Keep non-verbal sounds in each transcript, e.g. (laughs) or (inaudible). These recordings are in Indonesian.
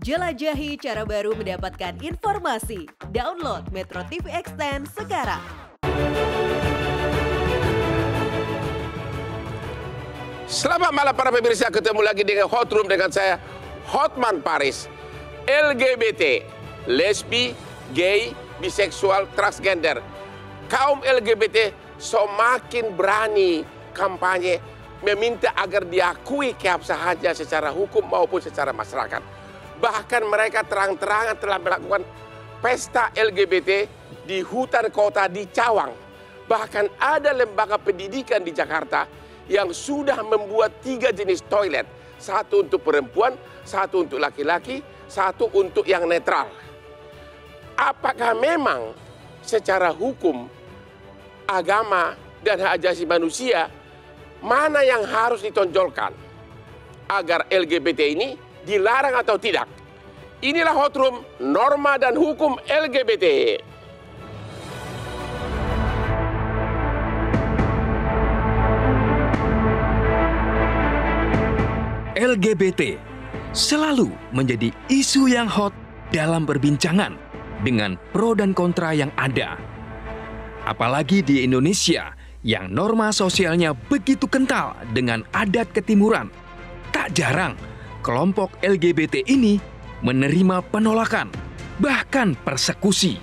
Jelajahi cara baru mendapatkan informasi. Download Metro TV Extend sekarang. Selamat malam para pemirsa, ketemu lagi dengan Hot Room dengan saya Hotman Paris. LGBT, lesbi, gay, biseksual, transgender. Kaum LGBT semakin berani kampanye meminta agar diakui keabsahannya secara hukum maupun secara masyarakat Bahkan mereka terang-terangan telah melakukan pesta LGBT di hutan kota di Cawang. Bahkan ada lembaga pendidikan di Jakarta yang sudah membuat tiga jenis toilet. Satu untuk perempuan, satu untuk laki-laki, satu untuk yang netral. Apakah memang secara hukum, agama, dan hak asasi manusia, mana yang harus ditonjolkan agar LGBT ini dilarang atau tidak. Inilah hotrum norma dan hukum LGBT. LGBT selalu menjadi isu yang hot dalam perbincangan dengan pro dan kontra yang ada. Apalagi di Indonesia yang norma sosialnya begitu kental dengan adat ketimuran. Tak jarang kelompok LGBT ini menerima penolakan, bahkan persekusi.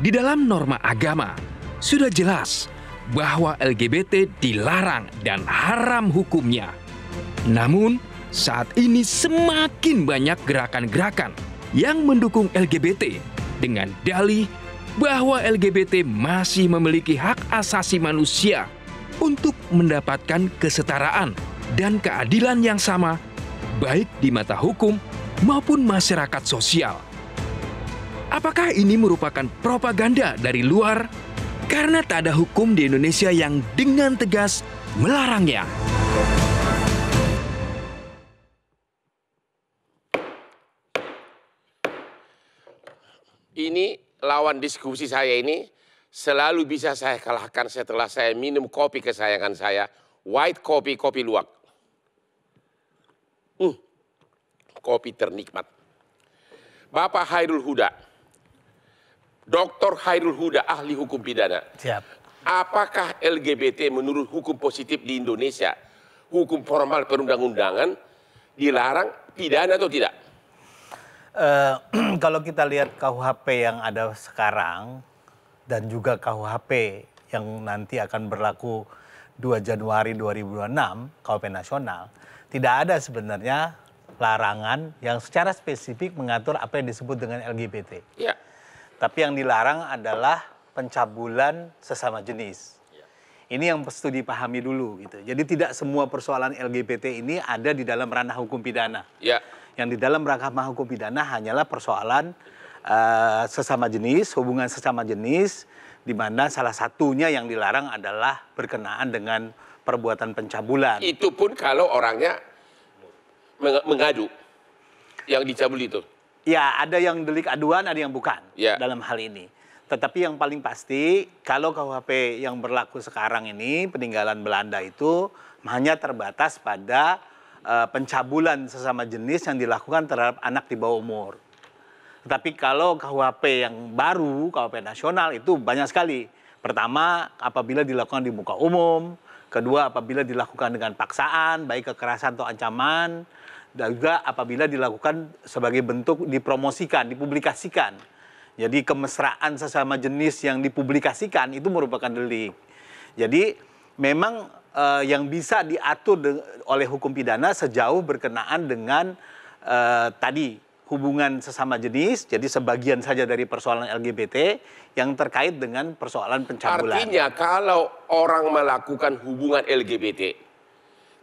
Di dalam norma agama, sudah jelas bahwa LGBT dilarang dan haram hukumnya. Namun, saat ini semakin banyak gerakan-gerakan yang mendukung LGBT dengan dalih bahwa LGBT masih memiliki hak asasi manusia untuk mendapatkan kesetaraan dan keadilan yang sama baik di mata hukum maupun masyarakat sosial. Apakah ini merupakan propaganda dari luar? Karena tak ada hukum di Indonesia yang dengan tegas melarangnya. Ini lawan diskusi saya ini selalu bisa saya kalahkan setelah saya minum kopi kesayangan saya, white kopi kopi luwak. kopi ternikmat. Bapak Hairul Huda, Dr. Hairul Huda, ahli hukum pidana. Siap. Apakah LGBT menurut hukum positif di Indonesia, hukum formal perundang-undangan, dilarang pidana atau tidak? Uh, (clears throat) kalau kita lihat KUHP yang ada sekarang dan juga KUHP yang nanti akan berlaku 2 Januari 2026 KUHP nasional, tidak ada sebenarnya larangan yang secara spesifik mengatur apa yang disebut dengan LGBT. Ya. Tapi yang dilarang adalah pencabulan sesama jenis. Ya. Ini yang perlu dipahami dulu gitu. Jadi tidak semua persoalan LGBT ini ada di dalam ranah hukum pidana. Ya. Yang di dalam ranah hukum pidana hanyalah persoalan uh, sesama jenis, hubungan sesama jenis, di mana salah satunya yang dilarang adalah berkenaan dengan perbuatan pencabulan. Itu pun kalau orangnya mengadu yang dicabul itu? Ya, ada yang delik aduan, ada yang bukan ya. dalam hal ini. Tetapi yang paling pasti, kalau KUHP yang berlaku sekarang ini, peninggalan Belanda itu hanya terbatas pada uh, pencabulan sesama jenis yang dilakukan terhadap anak di bawah umur. Tetapi kalau KUHP yang baru, KUHP nasional itu banyak sekali. Pertama, apabila dilakukan di muka umum. Kedua, apabila dilakukan dengan paksaan, baik kekerasan atau ancaman dan juga apabila dilakukan sebagai bentuk dipromosikan, dipublikasikan. Jadi kemesraan sesama jenis yang dipublikasikan itu merupakan delik. Jadi memang eh, yang bisa diatur oleh hukum pidana sejauh berkenaan dengan eh, tadi hubungan sesama jenis, jadi sebagian saja dari persoalan LGBT yang terkait dengan persoalan pencabulan. Artinya kalau orang melakukan hubungan LGBT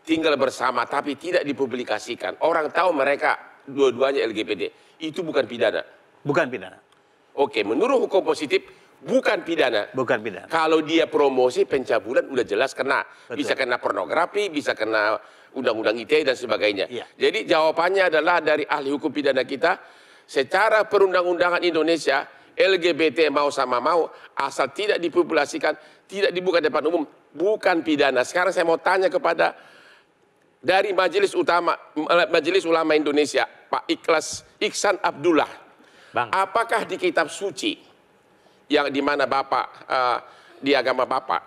tinggal bersama tapi tidak dipublikasikan. Orang tahu mereka dua-duanya LGBT. Itu bukan pidana. Bukan pidana. Oke, menurut hukum positif bukan pidana. Bukan pidana. Kalau dia promosi pencabulan udah jelas kena. Betul. Bisa kena pornografi, bisa kena undang-undang ITE dan sebagainya. Ya. Jadi jawabannya adalah dari ahli hukum pidana kita, secara perundang-undangan Indonesia LGBT mau sama mau asal tidak dipublikasikan, tidak dibuka depan umum, bukan pidana. Sekarang saya mau tanya kepada dari Majelis Utama eh, Majelis Ulama Indonesia, Pak Ikhlas Iksan Abdullah. Bang. Apakah di kitab suci yang di mana Bapak uh, di agama Bapak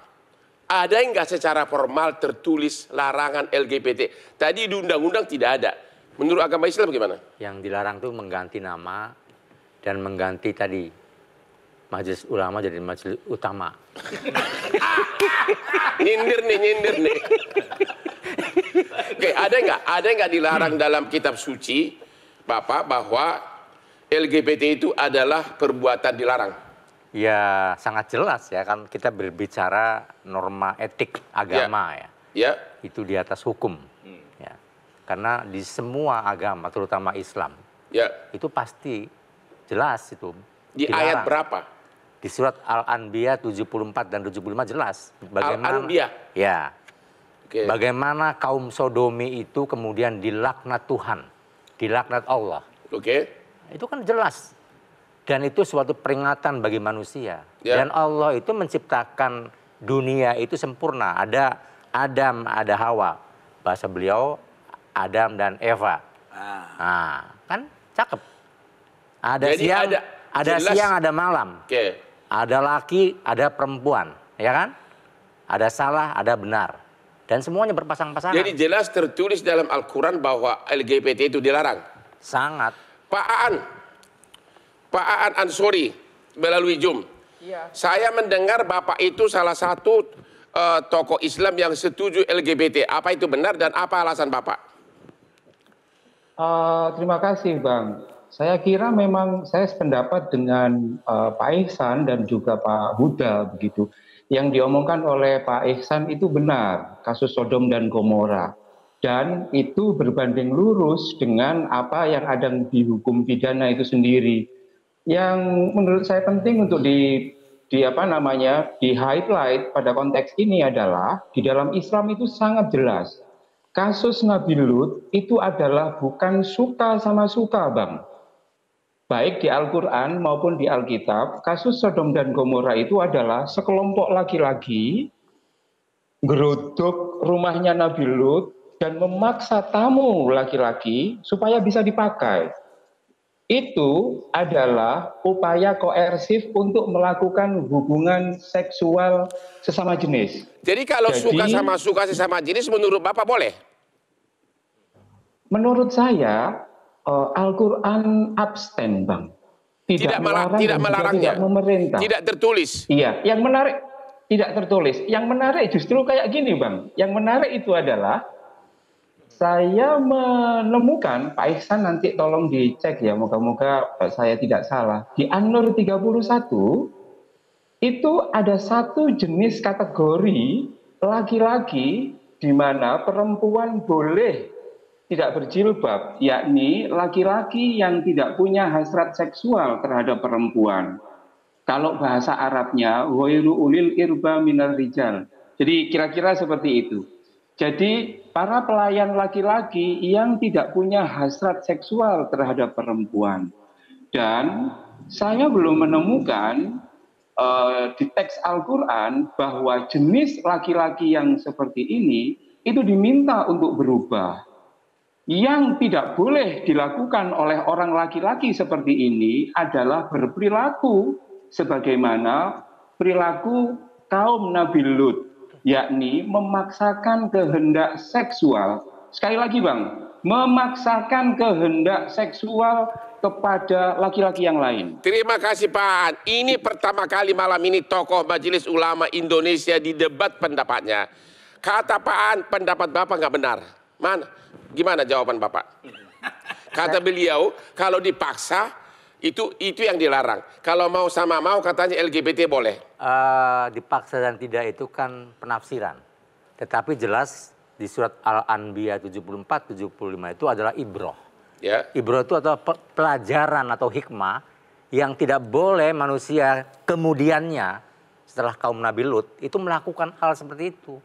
ada yang enggak secara formal tertulis larangan LGBT? Tadi di undang-undang tidak ada. Menurut agama Islam bagaimana? Yang dilarang itu mengganti nama dan mengganti tadi majelis ulama jadi majelis utama. (laughs) Ah, ah, ah. nyindir nih, nyindir nih. Oke, ada nggak? Ada nggak dilarang dalam kitab suci, Bapak, bahwa LGBT itu adalah perbuatan dilarang? Ya, sangat jelas ya kan kita berbicara norma etik agama ya. Ya. ya. Itu di atas hukum. Hmm. Ya. Karena di semua agama, terutama Islam, ya. itu pasti jelas itu. Di dilarang. ayat berapa? Di surat Al-Anbiya 74 dan 75 jelas bagaimana Al-Anbiya. Ya, Okay. Bagaimana kaum Sodomi itu kemudian dilaknat Tuhan, dilaknat Allah. Oke. Okay. Itu kan jelas. Dan itu suatu peringatan bagi manusia. Yeah. Dan Allah itu menciptakan dunia itu sempurna. Ada Adam, ada Hawa. Bahasa beliau Adam dan Eva. Ah. Nah, kan cakep. Ada Jadi siang, ada, ada siang, ada malam. Okay. Ada laki, ada perempuan, ya kan? Ada salah, ada benar. Dan semuanya berpasang-pasangan. Jadi jelas tertulis dalam Al-Quran bahwa LGBT itu dilarang? Sangat. Pak Aan, Pak Aan Ansori melalui Jum. Ya. Saya mendengar Bapak itu salah satu uh, tokoh Islam yang setuju LGBT. Apa itu benar dan apa alasan Bapak? Uh, terima kasih Bang. Saya kira memang saya sependapat dengan uh, Pak Ihsan dan juga Pak Huda begitu yang diomongkan oleh Pak Ihsan itu benar, kasus Sodom dan Gomora. Dan itu berbanding lurus dengan apa yang ada di hukum pidana itu sendiri. Yang menurut saya penting untuk di di apa namanya di highlight pada konteks ini adalah di dalam Islam itu sangat jelas kasus Nabi Lut itu adalah bukan suka sama suka bang baik di Al-Quran maupun di Alkitab, kasus Sodom dan Gomora itu adalah sekelompok laki-laki geruduk rumahnya Nabi Lut dan memaksa tamu laki-laki supaya bisa dipakai. Itu adalah upaya koersif untuk melakukan hubungan seksual sesama jenis. Jadi kalau Jadi, suka sama suka sesama jenis menurut Bapak boleh? Menurut saya uh, Al-Quran abstain, Bang. Tidak, tidak melarang, tidak melarangnya, tidak ya? memerintah. Tidak tertulis. Iya, yang menarik tidak tertulis. Yang menarik justru kayak gini, Bang. Yang menarik itu adalah saya menemukan Pak Ihsan nanti tolong dicek ya, moga-moga eh, saya tidak salah. Di an Anur 31 itu ada satu jenis kategori lagi lagi di mana perempuan boleh tidak berjilbab, yakni laki-laki yang tidak punya hasrat seksual terhadap perempuan. Kalau bahasa Arabnya, wa'iru ulil irba minar rijal. Jadi kira-kira seperti itu. Jadi para pelayan laki-laki yang tidak punya hasrat seksual terhadap perempuan. Dan saya belum menemukan uh, di teks Al-Quran bahwa jenis laki-laki yang seperti ini itu diminta untuk berubah yang tidak boleh dilakukan oleh orang laki-laki seperti ini adalah berperilaku sebagaimana perilaku kaum Nabi Lut, yakni memaksakan kehendak seksual. Sekali lagi, Bang, memaksakan kehendak seksual kepada laki-laki yang lain. Terima kasih Pak Ini pertama kali malam ini tokoh Majelis Ulama Indonesia di debat pendapatnya. Kata Pak An, pendapat Bapak nggak benar. Mana? Gimana jawaban Bapak? Kata beliau, kalau dipaksa itu itu yang dilarang. Kalau mau sama mau katanya LGBT boleh. Uh, dipaksa dan tidak itu kan penafsiran. Tetapi jelas di surat Al-Anbiya 74 75 itu adalah ibroh. Ya. Yeah. Ibroh itu atau pelajaran atau hikmah yang tidak boleh manusia kemudiannya setelah kaum Nabi Lut itu melakukan hal seperti itu.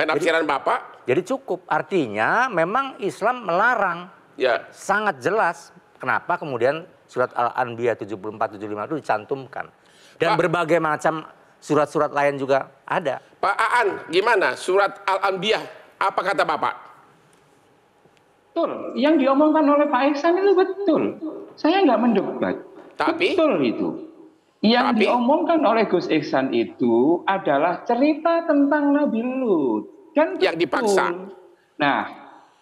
Penafsiran jadi, Bapak? Jadi cukup. Artinya memang Islam melarang. Ya. Sangat jelas. Kenapa kemudian surat Al-Anbiya 74-75 itu dicantumkan. Dan Pak, berbagai macam surat-surat lain juga ada. Pak Aan, gimana surat Al-Anbiya? Apa kata Bapak? Betul. Yang diomongkan oleh Pak Iksan itu betul. Saya nggak mendebat. Tapi? Betul itu. Yang Tapi, diomongkan oleh Gus Iksan itu adalah cerita tentang Nabi Lut. Kan yang dipaksa. Nah,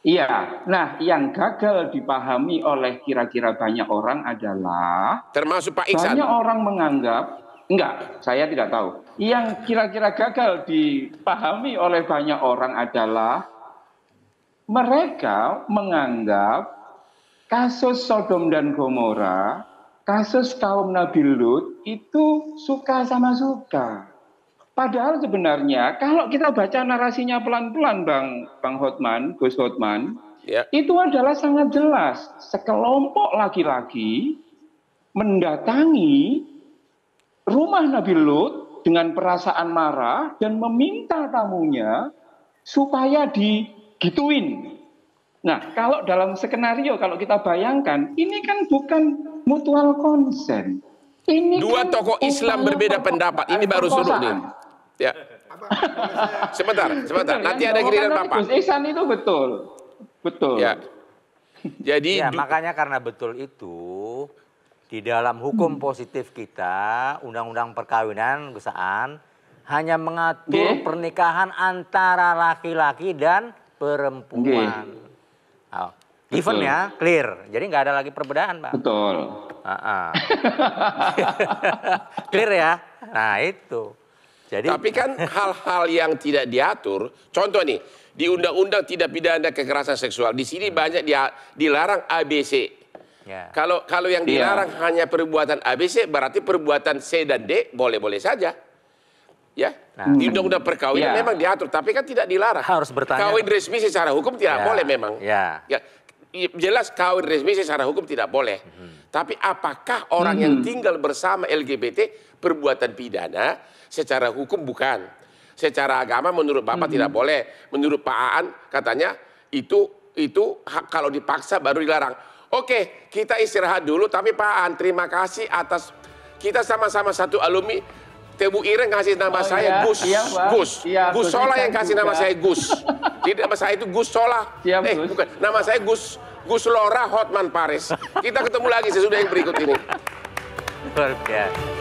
iya. Nah, yang gagal dipahami oleh kira-kira banyak orang adalah termasuk Pak Iksan. Banyak orang menganggap enggak, saya tidak tahu. Yang kira-kira gagal dipahami oleh banyak orang adalah mereka menganggap kasus Sodom dan Gomora kasus kaum Nabi Lut itu suka sama suka. Padahal sebenarnya kalau kita baca narasinya pelan-pelan Bang Bang Hotman, Gus Hotman, ya. itu adalah sangat jelas sekelompok laki-laki mendatangi rumah Nabi Lut dengan perasaan marah dan meminta tamunya supaya digituin. Nah, kalau dalam skenario kalau kita bayangkan, ini kan bukan mutual consent. Ini dua kan tokoh Islam berbeda pendapat. Ini baru suruh nih. Ya. sebentar, sebentar. Ya, Nanti ada giliran Bapak. Gus Ihsan itu betul. Betul. Ya. Jadi ya, makanya karena betul itu di dalam hukum hmm. positif kita, undang-undang perkawinan Gus hanya mengatur okay. pernikahan antara laki-laki dan perempuan. Okay. Oh. Even Betul. ya, clear. Jadi nggak ada lagi perbedaan, Pak. Betul. Uh -uh. (laughs) clear ya. Nah itu. Jadi. Tapi kan hal-hal yang tidak diatur, contoh nih di undang-undang tidak pidana kekerasan seksual di sini banyak dia, dilarang ABC. Yeah. Kalau kalau yang iya. dilarang yeah. hanya perbuatan ABC berarti perbuatan C dan D boleh-boleh saja. Ya, nah, hmm. di undang-undang perkawinan yeah. memang diatur, tapi kan tidak dilarang. Harus bertanya. Kawin resmi secara hukum tidak yeah. boleh memang. Yeah. Ya, ya jelas kawin resmi secara hukum tidak boleh. Hmm. Tapi apakah orang hmm. yang tinggal bersama LGBT perbuatan pidana secara hukum bukan? Secara agama menurut Bapak hmm. tidak boleh. Menurut Pak Aan katanya itu itu kalau dipaksa baru dilarang. Oke, kita istirahat dulu tapi Pak Aan terima kasih atas kita sama-sama satu alumni Tebu Ireng kasih nama oh, saya iya, Gus. Iya, Gus. Iya, Gus Sola yang kasih nama saya Gus. (laughs) Jadi nama saya itu Gus Solah. Siap, eh, Gus. bukan. Nama saya Gus Gus Lora Hotman Paris. Kita ketemu lagi sesudah yang berikut ini. Luar biasa.